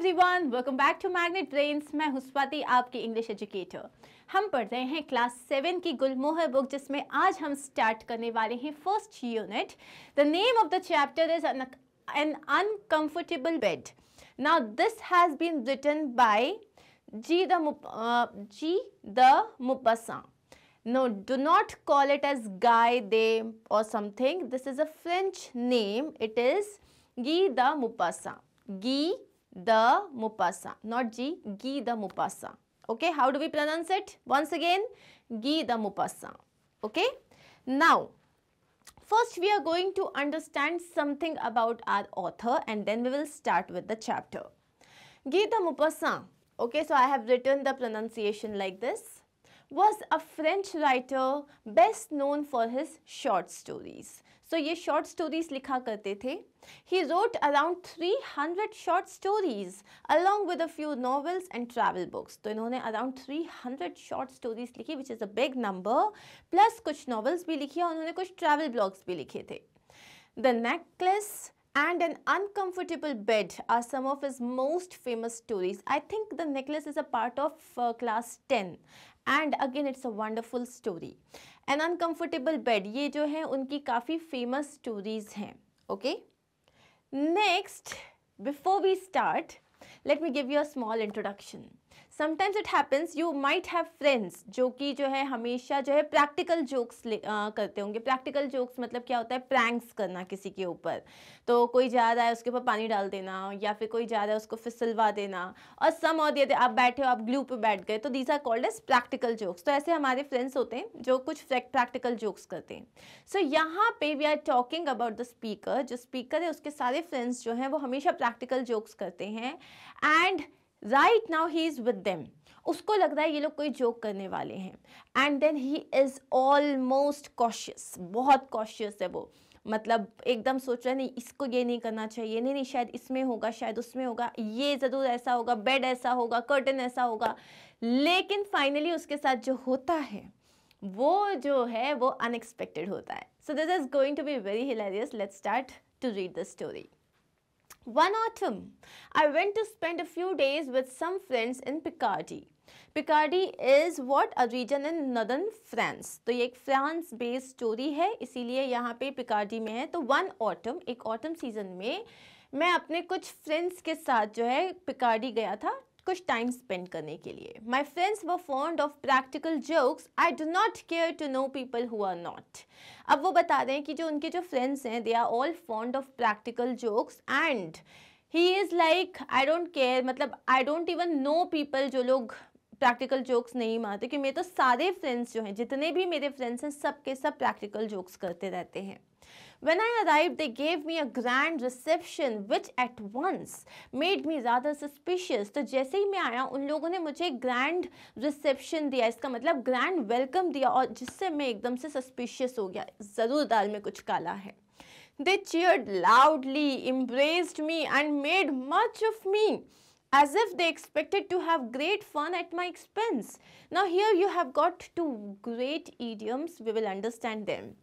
Everyone welcome back to Magnet Brains मैं हुस्वाति आपकी इंग्लिश एजुकेटर हम पढ़ रहे हैं क्लास सेवन की गुलमोहर बुक जिसमें आज हम स्टार्ट करने वाले हैं first unit the name of the chapter is an uncomfortable bed now this has been written by Guy de Guy de Maupassant no do not call it as Guy de और something this is a French name it is Guy de maupassant Guy the Mupasa, not G, Gi the Mupasa. Okay, how do we pronounce it? Once again, Gi the Mupasa. Okay, now first we are going to understand something about our author and then we will start with the chapter. Gi the Mupasa, okay, so I have written the pronunciation like this was a French writer best known for his short stories. So ये short stories लिखा करते थे he wrote around three hundred short stories along with a few novels and travel books तो इन्होंने around three hundred short stories लिखी which is a big number plus कुछ novels भी लिखी और उन्होंने कुछ ट्रैवल ब्लॉग्स भी लिखे थे the necklace and an uncomfortable bed are some of is most famous stories I think the necklace is a part of class ten and again it's a wonderful story an uncomfortable bed ये जो है उनकी काफ़ी फेमस स्टोरीज हैं okay next before we start let me give you a small introduction sometimes it happens you might have friends जो कि जो है हमेशा जो है प्रैक्टिकल जोक्स करते होंगे प्रैक्टिकल जोक्स मतलब क्या होता है प्रैंक्स करना किसी के ऊपर तो कोई जा रहा है उसके ऊपर पानी डाल देना या फिर कोई जा रहा है उसको फिसलवा देना और सम और यदि आप बैठे हो आप ग्लू पे बैठ गए तो these are called as practical jokes तो ऐसे हमारे फ्रेंड्स होते हैं जो कुछ प्रैक्टिकल जोक्स करते हैं सो so, यहाँ पे we are talking about the speaker जो स्पीकर है उसके सारे फ्रेंड्स जो हैं वो हमेशा प्रैक्टिकल जोक्स करते हैं and right now he is with them उसको लग रहा है ये लोग कोई जोक करने वाले हैं and then he is almost cautious बहुत कॉशियस है वो मतलब एकदम सोच रहा नहीं इसको ये नहीं करना चाहिए नहीं नहीं शायद इसमें होगा शायद उसमें होगा ये ज़रूर ऐसा होगा बेड ऐसा होगा कर्टन ऐसा होगा लेकिन फाइनली उसके साथ जो होता है वो जो है वो अनएक्सपेक्टेड होता है so this is going to be very hilarious let's start to read the story One autumn, I went to spend a few days with some friends in Picardy. Picardy is what a region in northern France. तो ये एक France based story है इसीलिए यहाँ पे पिकार्डी में है तो वन ऑटम एक ऑटम सीजन में मैं अपने कुछ फ्रेंड्स के साथ जो है पिकार्डी गया था कुछ टाइम स्पेंड करने के लिए माई फ्रेंड्स वो fond of practical jokes I do not care to know people who are not अब वो बता रहे हैं कि जो उनके जो फ्रेंड्स हैं they are all fond of practical jokes and he is like I don't care मतलब I don't even know people जो लोग प्रैक्टिकल जोक्स नहीं मानते क्योंकि मेरे तो सारे फ्रेंड्स जो हैं जितने भी मेरे फ्रेंड्स हैं सब के सब प्रैक्टिकल जोक्स करते रहते हैं When I arrived, they gave me a grand reception which at once made me rather suspicious. तो जैसे ही मैं आया उन लोगों ने मुझे grand reception दिया इसका मतलब grand welcome दिया और जिससे मैं एकदम से suspicious हो गया ज़रूर दाल में कुछ काला है They cheered loudly, embraced me and made much of me. as if they expected to have great fun at my expense. Now here you have got two great idioms, we will understand them.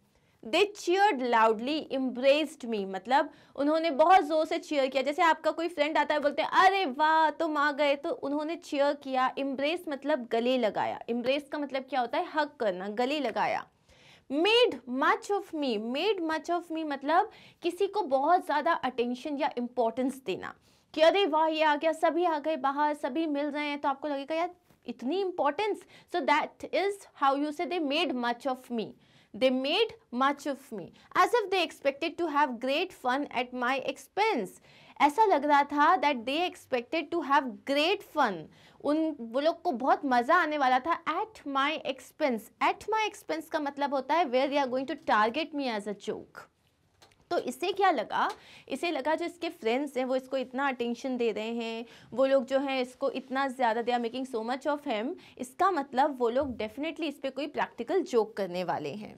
They cheer loudly embraced me मतलब उन्होंने बहुत ज़ोर से chair किया जैसे आपका कोई friend आता है बोलते हैं अरे वाह तुम आ गए तो उन्होंने चेयर किया एम्ब्रेस मतलब गले लगाया एम्ब्रेस का मतलब क्या होता है हक करना गले लगाया made much of me made much of me मतलब किसी को बहुत ज़्यादा अटेंशन या इम्पोर्टेंस देना कि अरे वाह ये आ गया सभी आ गए बाहर सभी मिल रहे हैं तो आपको लगेगा यार इतनी importance so that is how you say they made much of me They made much of me, as if they expected to have great fun at my expense. ऐसा लग रहा था that they expected to have great fun उन वो लोग को बहुत मज़ा आने वाला था at my expense at my expense का मतलब होता है where they are going to target me as a joke तो इसे क्या लगा इसे लगा जो इसके फ्रेंड्स हैं वो इसको इतना अटेंशन दे रहे हैं वो लोग जो हैं इसको इतना ज़्यादा they are making so much of him इसका मतलब वो लोग डेफिनेटली इस पर कोई प्रैक्टिकल जोक करने वाले हैं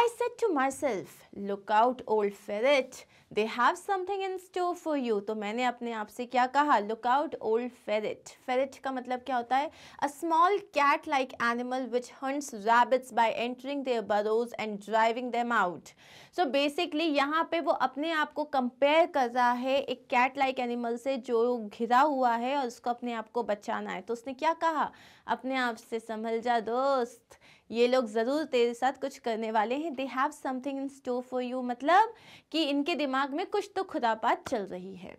I said to myself look out old ferret they have something in store for you तो मैंने अपने आप से क्या कहा look out old ferret ferret का मतलब क्या होता है a small cat like animal which hunts rabbits by entering their burrows and driving them out so basically यहाँ पे वो अपने आप को कंपेयर कर रहा है एक कैट लाइक एनिमल से जो घिरा हुआ है और उसको अपने आप को बचाना है तो उसने क्या कहा अपने आप से संभल जा दोस्त ये लोग ज़रूर तेरे साथ कुछ करने वाले हैं they have something in store for you मतलब कि इनके दिमाग में कुछ तो खुदापात चल रही है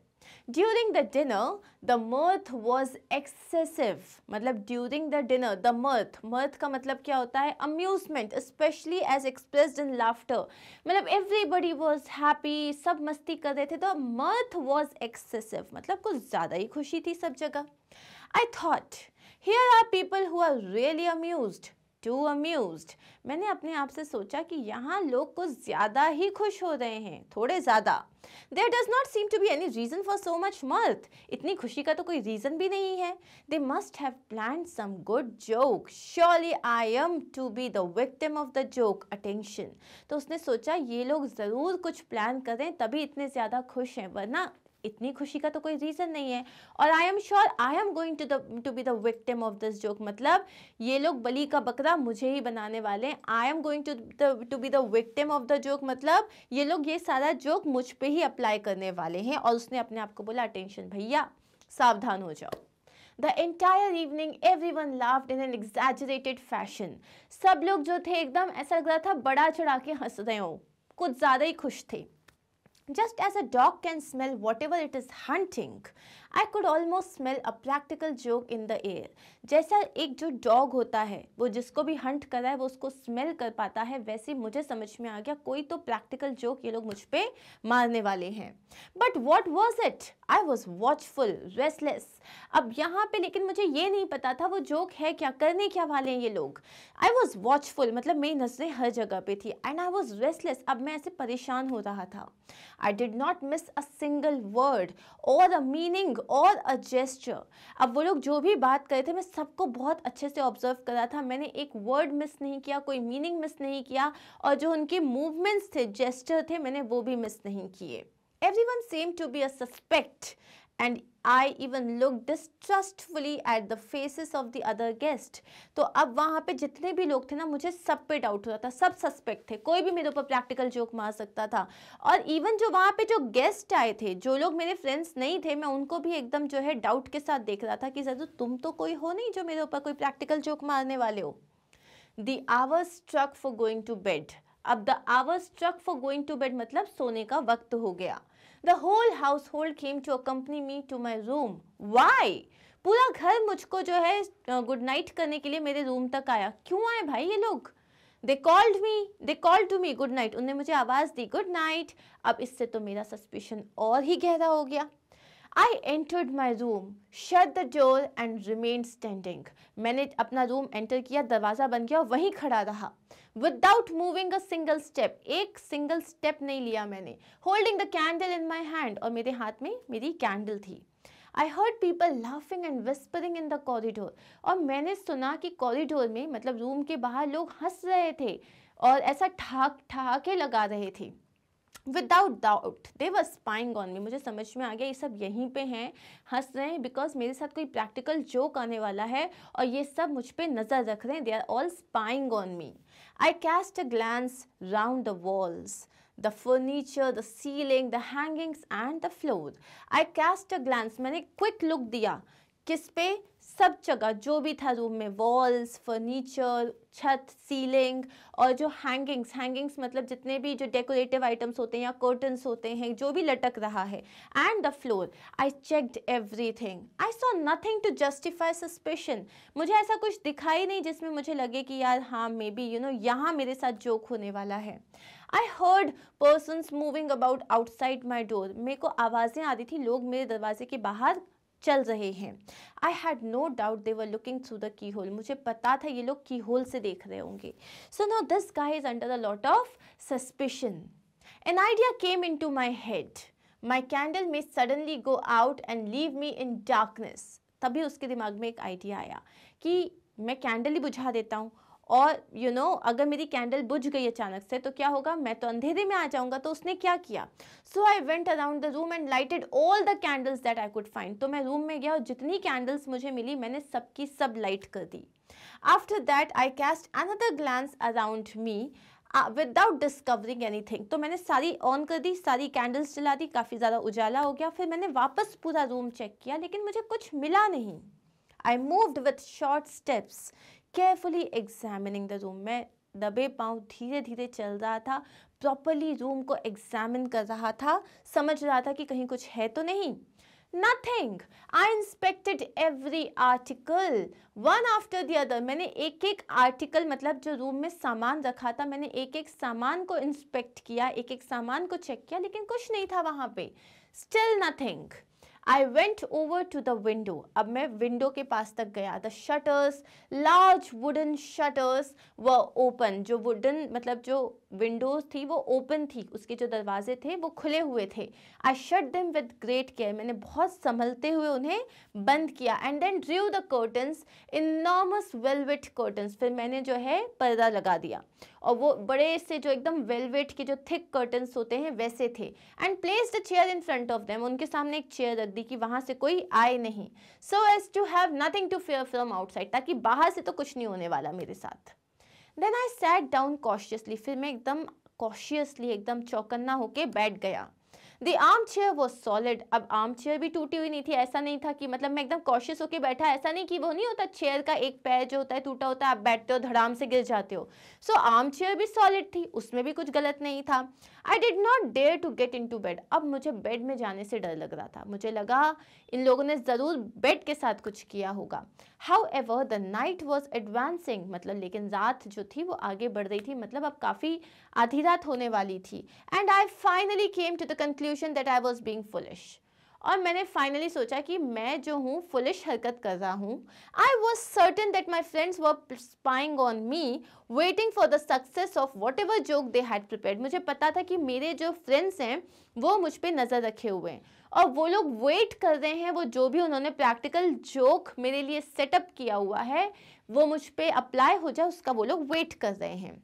during the dinner the mirth was excessive मतलब during the dinner the mirth mirth का मतलब क्या होता है amusement specially as express in laughter मतलब एवरीबडी वॉज हैप्पी सब मस्ती कर रहे थे तो मर्थ वॉज एक्सेसिव मतलब कुछ ज़्यादा ही खुशी थी सब जगह I thought here are people who are really amused to amuse मैंने अपने आप से सोचा कि यहाँ लोग कुछ ज़्यादा ही खुश हो रहे हैं थोड़े ज़्यादा there does not seem to be any reason for so much mirth इतनी खुशी का तो कोई रीज़न भी नहीं है they must have plan some good joke surely I am to be the victim of the joke attention तो उसने सोचा ये लोग ज़रूर कुछ प्लान करें तभी इतने ज़्यादा खुश हैं वरना इतनी खुशी का तो कोई रीज़न नहीं है और I am sure I am going to the to be the victim of this joke मतलब ये लोग बली का बकरा मुझे ही बनाने वाले हैं I am going to to be the victim of the joke मतलब ये लोग ये सारा जोक मुझ पे ही अप्लाई करने वाले हैं और उसने अपने आप को बोला अटेंशन भैया सावधान हो जाओ the entire evening every one laugh in N exaggerated fashion सब लोग जो थे एकदम ऐसा लग रहा था बड़ा चढ़ा के हंस रहे हो कुछ ज़्यादा ही खुश थे Just as a dog can smell whatever it is hunting, I could almost smell a practical joke in the air जैसा एक जो डॉग होता है वो जिसको भी हंट कर रहा है वो उसको स्मेल कर पाता है वैसे मुझे समझ में आ गया कोई तो प्रैक्टिकल जोक ये लोग मुझ पर मारने वाले हैं but what was it I was watchful restless अब यहाँ पे लेकिन मुझे ये नहीं पता था वो जोक है क्या करने क्या वाले हैं ये लोग आई वॉज वॉचफुल मतलब मेरी नज़रें हर जगह पे थी एंड आई वॉज रेस्टलेस अब मैं ऐसे परेशान हो रहा था I did not miss a single word और अ मीनिंग और अ जेस्टर अब वो लोग जो भी बात करे थे मैं सबको बहुत अच्छे से ऑब्जर्व करा था मैंने एक वर्ड मिस नहीं किया कोई मीनिंग मिस नहीं किया और जो उनके मूवमेंट्स थे जेस्टर थे मैंने वो भी मिस नहीं किए every one seem to be a suspect and I even look distrustfully at the faces of the other guest तो अब वहाँ पे जितने भी लोग थे ना मुझे सब पे डाउट हो रहा था सब सस्पेक्ट थे कोई भी मेरे ऊपर प्रैक्टिकल जोक मार सकता था और इवन जो वहाँ पे जो गेस्ट आए थे जो लोग मेरे फ्रेंड्स नहीं थे मैं उनको भी एकदम जो है डाउट के साथ देख रहा था कि सर तो तुम तो कोई हो नहीं जो मेरे ऊपर कोई प्रैक्टिकल जोक मारने वाले हो the hour struck for going to bed अब the hour struck for going to bed मतलब सोने का वक्त हो गया the whole household to accompany me to my room. Why? पूरा घर मुझको जो है गुड नाइट करने के लिए मेरे रूम तक आया क्यों आए भाई ये लोग they called me they call to me good night उन्होंने मुझे आवाज़ दी गुड नाइट अब इससे तो मेरा सस्पेशन और ही गहरा हो गया I entered my room shut the door and remain standing मैंने अपना रूम एंटर किया दरवाज़ा बन गया वहीं खड़ा रहा without moving a single step एक सिंगल स्टेप नहीं लिया मैंने holding the candle in my hand और मेरे हाथ में मेरी कैंडल थी I heard people laughing and whispering in the corridor और मैंने सुना कि कॉरिडोर में मतलब रूम के बाहर लोग हंस रहे थे और ऐसा ठाक ठाके लगा रहे थे without doubt they were spying on me मुझे समझ में आ गया ये सब यहीं पे हैं हंस रहे हैं बिकॉज मेरे साथ कोई प्रैक्टिकल जोक आने वाला है और ये सब मुझ पर नज़र रख रहे हैं they are all spying on me I cast a glance round the walls the furniture the ceiling the hangings and the floor I cast a glance मैंने क्विक लुक दिया किस पे सब जगह जो भी था रूम में वॉल्स फर्नीचर छत सीलिंग और जो हैंगिंग्स हैंगिंग्स मतलब जितने भी जो डेकोरेटिव आइटम्स होते हैं या कर्टन्स होते हैं जो भी लटक रहा है and the floor I checked everything I saw nothing to justify suspicion मुझे ऐसा कुछ दिखाई नहीं जिसमें मुझे लगे कि यार हाँ मे बी यू नो यहाँ मेरे साथ जोक होने वाला है I heard person moving about outside my door मेरे को आवाज़ें आ रही थी लोग मेरे दरवाजे के बाहर चल रहे हैं I had no doubt they were looking through the keyhole मुझे पता था ये लोग की होल से देख रहे होंगे so no this guy is under the lot of suspicion an idea came into my head my candle may suddenly go out and leave me in darkness तभी उसके दिमाग में एक आइडिया आया कि मैं कैंडल ही बुझा देता हूँ और यू you नो know, अगर मेरी कैंडल बुझ गई अचानक से तो क्या होगा मैं तो अंधेरे में आ जाऊंगा तो उसने क्या किया so I went around the room and lighted all the candles that I could find तो मैं रूम में गया और जितनी कैंडल्स मुझे मिली मैंने सबकी सब लाइट कर दी after that I cast another glance around me without discovering anything तो मैंने सारी ऑन कर दी सारी कैंडल्स जला दी काफ़ी ज़्यादा उजाला हो गया फिर मैंने वापस पूरा रूम चेक किया लेकिन मुझे कुछ मिला नहीं I moved with short steps carefully examining the room मैं दबे पाँव धीरे धीरे चल रहा था प्रॉपरली रूम को एग्जामिन कर रहा था समझ रहा था कि कहीं कुछ है तो नहीं nothing I inspected every article one after the other मैंने एक एक आर्टिकल मतलब जो रूम में सामान रखा था मैंने एक एक सामान को इंस्पेक्ट किया एक एक सामान को चेक किया लेकिन कुछ नहीं था वहाँ पे still nothing I went over to the window अब मैं विंडो के पास तक गया the shutters large wooden shutters were open जो वुडन मतलब जो विंडोज थी वो ओपन थी उसके जो दरवाजे थे वो खुले हुए थे I shut them with great care मैंने बहुत संभलते हुए उन्हें बंद किया and then drew the curtains enormous velvet curtains फिर मैंने जो है पर्दा लगा दिया और वो बड़े से जो एकदम वेलवेट के जो थिक कर्टन्स होते हैं वैसे थे and place the chair in front of them उनके सामने एक चेयर रख दी कि वहाँ से कोई आए नहीं so as to have nothing to fear from outside ताकि बाहर से तो कुछ नहीं होने वाला मेरे साथ then I sat down cautiously फिर मैं एकदम कॉशियसली एकदम चौकन्ना होके बैठ गया दी आर्म चेयर वो सॉलिड अब आर्म चेयर भी टूटी हुई नहीं थी ऐसा नहीं था कि मतलब मैं एकदम कॉशियस होकर बैठा ऐसा नहीं कि वो नहीं होता चेयर का एक पैर जो होता है टूटा होता है आप बैठते हो धड़ाम से गिर जाते हो सो आर्म चेयर भी सॉलिड थी उसमें भी कुछ गलत नहीं था I did not dare to get into bed अब मुझे बेड में जाने से डर लग रहा था मुझे लगा इन लोगों ने ज़रूर बेड के साथ कुछ किया होगा however the night was advancing मतलब लेकिन रात जो थी वो आगे बढ़ रही थी मतलब अब काफ़ी आधी रात होने वाली थी and I finally came to the conclusion solution that I was being foolish और मैंने फाइनली सोचा कि मैं जो हूँ फुलिश हरकत कर रहा हूँ I was certain that my friends were spying on me waiting for the success of whatever joke they had prepare मुझे पता था कि मेरे जो फ्रेंड्स हैं वो मुझ पर नज़र रखे हुए हैं और वो लोग वेट कर रहे हैं वो जो भी उन्होंने प्रैक्टिकल जोक मेरे लिए सेटअप किया हुआ है वो मुझ पर अप्लाई हो जाए उसका वो लोग वेट कर रहे हैं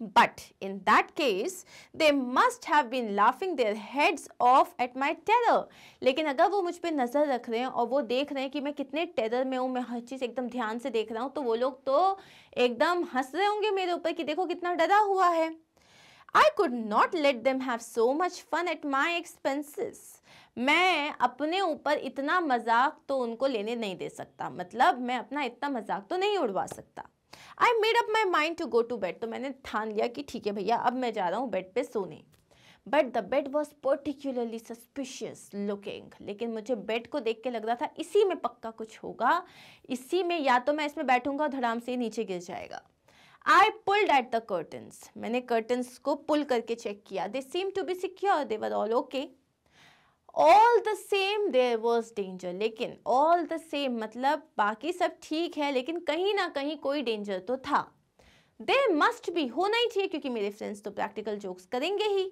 But in that case, they must have been laughing their heads off at my terror. लेकिन अगर वो मुझ पर नज़र रख रहे हैं और वो देख रहे हैं कि मैं कितने टेरर में हूँ मैं हर चीज़ एकदम ध्यान से देख रहा हूँ तो वो लोग तो एकदम हंस रहे होंगे मेरे ऊपर कि देखो कितना डरा हुआ है I could not let them have so much fun at my expenses मैं अपने ऊपर इतना मजाक तो उनको लेने नहीं दे सकता मतलब मैं अपना इतना मजाक तो नहीं उड़वा सकता I made up my mind to go to bed तो मैंने ठान लिया कि ठीक है भैया अब मैं जा रहा हूँ बेड पे सोने but the bed was particularly suspicious looking लेकिन मुझे बेड को देख के लग रहा था इसी में पक्का कुछ होगा इसी में या तो मैं इसमें बैठूंगा और धड़ाम से नीचे गिर जाएगा I pulled at the curtains मैंने कर्टन्स को पुल करके चेक किया they seem to be secure they were all okay all the same there was danger लेकिन ऑल द सेम मतलब बाकी सब ठीक है लेकिन कहीं ना कहीं कोई डेंजर तो था दे मस्ट भी होना ही चाहिए क्योंकि मेरे फ्रेंड्स तो प्रैक्टिकल जोक्स करेंगे ही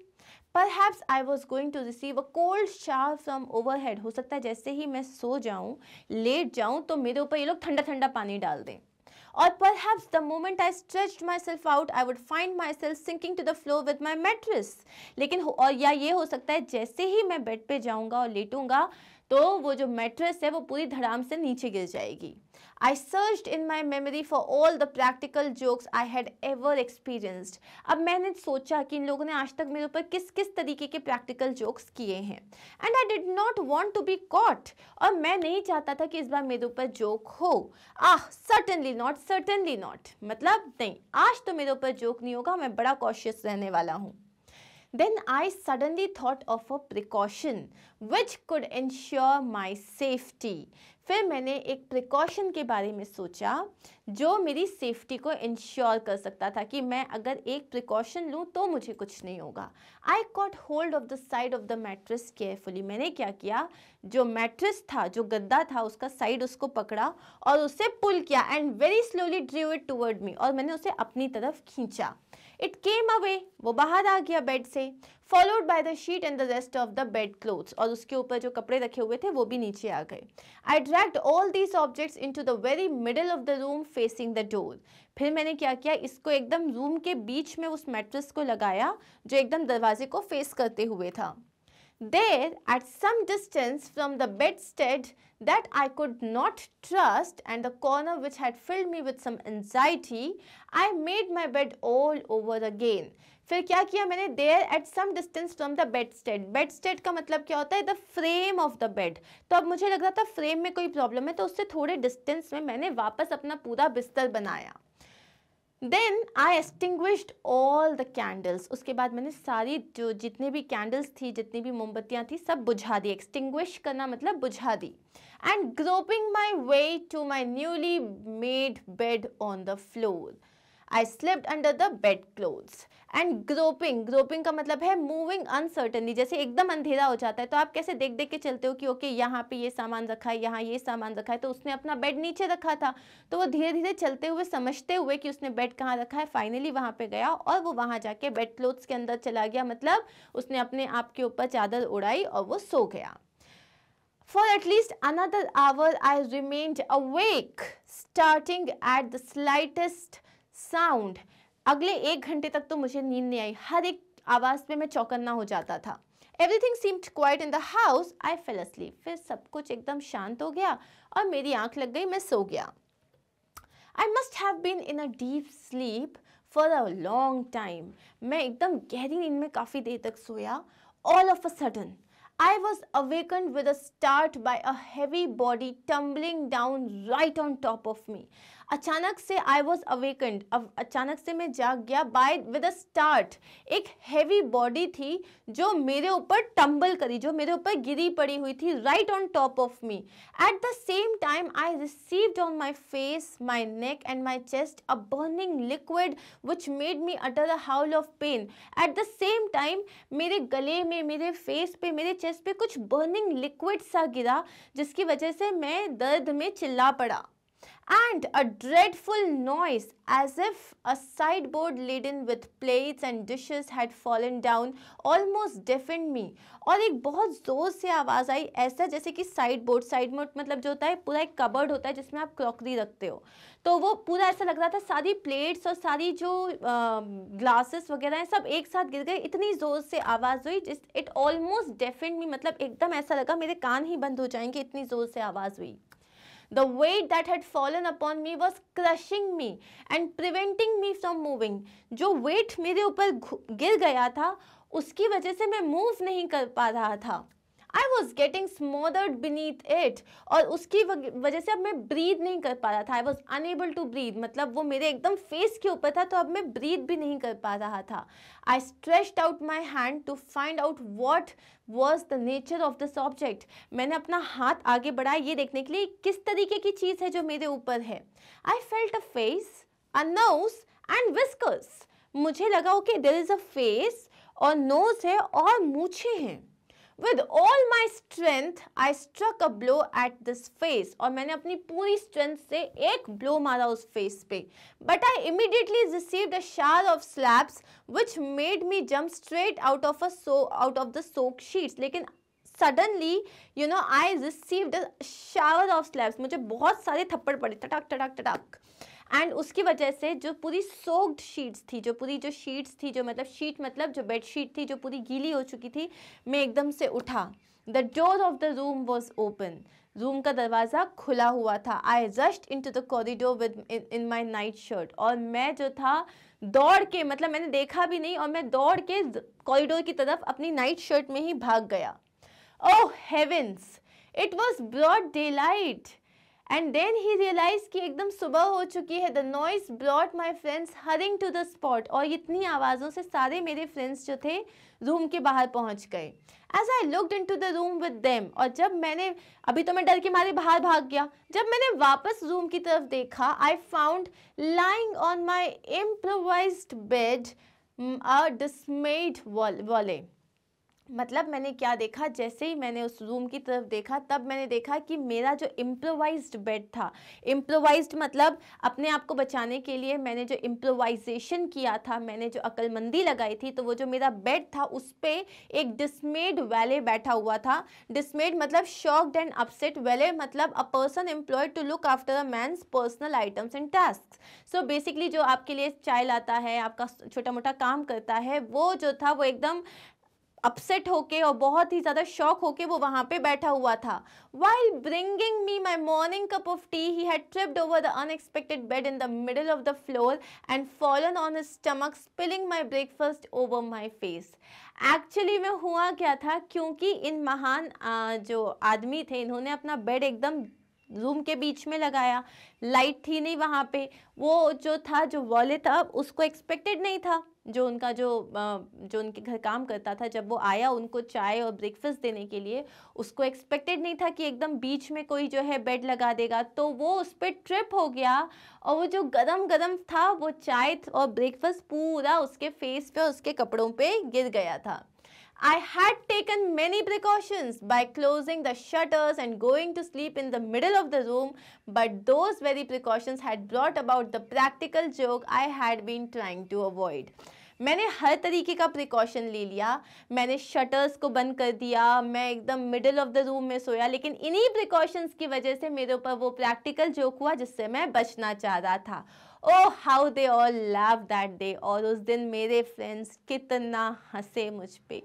perhaps I was going to receive a cold shower from overhead हो सकता है जैसे ही मैं सो जाऊँ लेट जाऊँ तो मेरे ऊपर ये लोग ठंडा ठंडा पानी डाल दें और पर perhaps the moment I stretch myself out I would find myself sinking to the floor with my mattress लेकिन और या ये हो सकता है जैसे ही मैं बेड पे जाऊँगा और लेटूँगा तो वो जो मेट्रेस है वो पूरी धड़ाम से नीचे गिर जाएगी I searched in my memory for all the practical jokes I had ever experienced. अब मैंने सोचा कि इन लोगों ने आज तक मेरे ऊपर किस किस तरीके के प्रैक्टिकल जोक्स किए हैं And I did not want to be caught. और मैं नहीं चाहता था कि इस बार मेरे ऊपर जोक हो आह certainly not, certainly not. मतलब नहीं आज तो मेरे ऊपर जोक नहीं होगा मैं बड़ा कॉशियस रहने वाला हूँ then I suddenly thought of a precaution which could ensure my safety. फिर मैंने एक प्रिकॉशन के बारे में सोचा जो मेरी सेफ्टी को इंश्योर कर सकता था कि मैं अगर एक प्रिकॉशन लूँ तो मुझे कुछ नहीं होगा I caught hold of the side of the mattress carefully मैंने क्या किया जो मैट्रेस था जो गद्दा था उसका साइड उसको पकड़ा और उसे पुल किया and very slowly drew it toward me और मैंने उसे अपनी तरफ खींचा इट केम अवे वो बाहर आ गया बेड से followed by the sheet and the rest of the bed clothes और उसके ऊपर जो कपड़े रखे हुए थे वो भी नीचे आ गए I dragged all these objects into the very middle of the room facing the door फिर मैंने क्या किया इसको एकदम रूम के बीच में उस मेट्रेस को लगाया जो एकदम दरवाजे को फेस करते हुए था There, at some distance from the bedstead that I could not trust and the corner which had filled me with some anxiety, I made my bed all over again. फिर क्या किया मैंने there at some distance from the bedstead bedstead का मतलब क्या होता है the frame of the bed तो अब मुझे लग रहा था फ्रेम में कोई प्रॉब्लम है तो उससे थोड़े डिस्टेंस में मैंने वापस अपना पूरा बिस्तर बनाया then I extinguished all the candles उसके बाद मैंने सारी जो जितने भी कैंडल्स थी जितनी भी मोमबत्तियाँ थी सब बुझा दी एक्सटिंग्विश करना मतलब बुझा दी and groping my way to my newly made bed on the floor I slip under the bed clothes and groping groping का मतलब है मूविंग अनसर्टनली जैसे एकदम अंधेरा हो जाता है तो आप कैसे देख देख के चलते हो कि ओके okay, यहाँ पे ये सामान रखा है यहाँ ये सामान रखा है तो उसने अपना बेड नीचे रखा था तो वो धीरे धीरे चलते हुए समझते हुए कि उसने बेड कहाँ रखा है फाइनली वहाँ पे गया और वो वहाँ जाके बेड क्लोथ्स के अंदर चला गया मतलब उसने अपने आप के ऊपर चादर उड़ाई और वो सो गया For at least another hour, I remained awake, starting at the slightest sound अगले एक घंटे तक तो मुझे नींद नहीं आई हर एक आवाज़ पे मैं चौकन्ना हो जाता था everything seemed quite in the house I fell sleep फिर सब कुछ एकदम शांत हो गया और मेरी आंख लग गई मैं सो गया I must have been in a deep sleep for a long time मैं एकदम गहरी नींद में काफ़ी देर तक सोया all of a sudden I was awaken with a start by a heavy body tumbling down right on top of me अचानक से आई वॉज अवेकेंड अचानक से मैं जाग गया बाय विद अ स्टार्ट एक हैवी बॉडी थी जो मेरे ऊपर टम्बल करी जो मेरे ऊपर गिरी पड़ी हुई थी right on top of me at the same time I received on my face my neck and my chest a burning liquid which made me utter a howl of pain at the same time मेरे गले में मेरे face पे मेरे chest पे कुछ burning liquid सा गिरा जिसकी वजह से मैं दर्द में चिल्ला पड़ा and a dreadful noise as if a sideboard laden with plates and dishes had fallen down almost deafened me और एक बहुत ज़ोर से आवाज़ आई ऐसा जैसे कि साइड बोर्ड साइड बोर्ड मतलब जो होता है पूरा एक कबर्ड होता है जिसमें आप क्रॉकरी रखते हो तो वो पूरा ऐसा लग रहा था सारी प्लेट्स और सारी जो ग्लासेस वगैरह हैं सब एक साथ गिर गए इतनी ज़ोर से आवाज़ हुई जिस इट ऑलमोस्ट डेफेंड मी मतलब एकदम ऐसा लगा मेरे कान ही बंद हो जाएंगे इतनी ज़ोर से आवाज़ हुई The weight that had fallen upon me was crushing me and preventing me from moving. jo weight mere upar gir gaya tha uski wajah se main move nahi kar pa raha tha I was getting smothered beneath it और उसकी वजह से अब मैं breathe नहीं कर पा रहा था I was unable to breathe मतलब वो मेरे एकदम फेस के ऊपर था तो अब मैं ब्रीद भी नहीं कर पा रहा था I stretch out my hand to find out what was the nature of this object मैंने अपना हाथ आगे बढ़ाया ये देखने के लिए किस तरीके की चीज़ है जो मेरे ऊपर है I felt a face a nose and whiskers मुझे लगा okay there is a face और नोज है और मूछे हैं with all my strength I struck a blow at this face और मैंने अपनी पूरी स्ट्रेंथ से एक ब्लो मारा उस फेस पे but I immediately received a shower of slaps which made me jump straight out of a so out of the soak sheets लेकिन suddenly you know I received a shower of slaps मुझे बहुत सारे थप्पड़ पड़े टटक टटक टटक and उसकी वजह से जो पूरी सोक्ड शीट्स थी जो पूरी जो शीट्स थी जो मतलब शीट मतलब जो बेड शीट थी जो पूरी गीली हो चुकी थी मैं एकदम से उठा the door of the room was open room का दरवाज़ा खुला हुआ था I rushed into the corridor within my night shirt और मैं जो था दौड़ के मतलब मैंने देखा भी नहीं और मैं दौड़ के कॉरिडोर की तरफ अपनी नाइट शर्ट में ही भाग गया oh heavens it was broad daylight and then he realise कि एकदम सुबह हो चुकी है the noise brought my friends hurrying to the spot और इतनी आवाज़ों से सारे मेरे फ्रेंड्स जो थे रूम के बाहर पहुंच गए as I looked into the room with them और जब मैंने अभी तो मैं डर के मारे बाहर भाग गया जब मैंने वापस रूम की तरफ देखा I found lying on my improvise bed a dismayed valet मतलब मैंने क्या देखा जैसे ही मैंने उस रूम की तरफ देखा तब मैंने देखा कि मेरा जो इम्प्रोवाइज्ड बेड था इम्प्रोवाइज्ड मतलब अपने आप को बचाने के लिए मैंने जो इम्प्रोवाइजेशन किया था मैंने जो अकलमंदी लगाई थी तो वो जो मेरा बेड था उस पर एक डिसमेड वैले बैठा हुआ था डिसमेड मतलब शॉकड एंड अपसेट वैले मतलब a person employed to look after a man's personal items and task so basically जो आपके लिए चाय लाता है आपका छोटा मोटा काम करता है वो जो था वो एकदम अपसेट होके और बहुत ही ज़्यादा शॉक होके वो वहाँ पे बैठा हुआ था while bringing me my morning cup of tea he had tripped over the unexpected bed in the middle of the floor and fallen on stomach spilling my breakfast over my face actually में हुआ क्या था क्योंकि इन महान आ, जो आदमी थे इन्होंने अपना बेड एकदम रूम के बीच में लगाया लाइट थी नहीं वहाँ पे वो जो था जो वॉले था उसको एक्सपेक्टेड नहीं था जो उनका जो जो उनके घर काम करता था जब वो आया उनको चाय और ब्रेकफास्ट देने के लिए उसको एक्सपेक्टेड नहीं था कि एकदम बीच में कोई जो है बेड लगा देगा तो वो उस पर ट्रिप हो गया और वो जो गदम गदम था वो चाय और ब्रेकफास्ट पूरा उसके फेस पे उसके कपड़ों पे गिर गया था I had taken many precautions by closing the shutters and going to sleep in the middle of the room, but those very precautions had brought about the practical joke I had been trying to avoid. मैंने हर तरीके का precaution ले लिया मैंने shutters को बंद कर दिया मैं एकदम मिडिल ऑफ द रूम में सोया लेकिन इन्हीं प्रिकॉशंस की वजह से मेरे ऊपर वो प्रैक्टिकल जोक हुआ जिससे मैं बचना चाह रहा था oh how they all love that day और उस दिन मेरे फ्रेंड्स कितना हंसे मुझ पर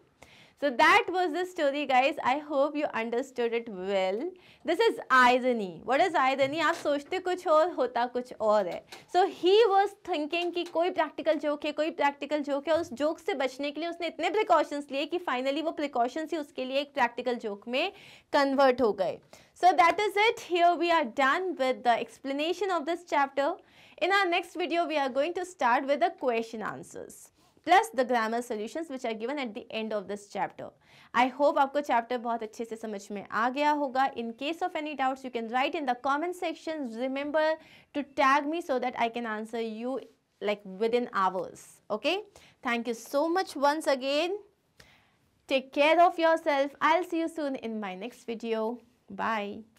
So that was the story guys. I hope you understood it well. This is irony. What is irony? aap sochte kuch aur hota kuch aur hai So he was thinking ki koi practical joke hai koi practical joke hai us joke se bachne ke liye usne itne precautions liye ki finally wo precautions hi uske liye ek practical joke mein convert ho gaye So that is it. Here we are done with the explanation of this chapter. In our next video, we are going to start with the question answers. plus the grammar solutions which are given at the end of this chapter. I hope aapko chapter bahut achhe se samajh mein aa gaya hoga. In case of any doubts, you can write in the comment section. Remember to tag me so that I can answer you like within hours. Okay. Thank you so much once again. Take care of yourself. I'll see you soon in my next video. Bye.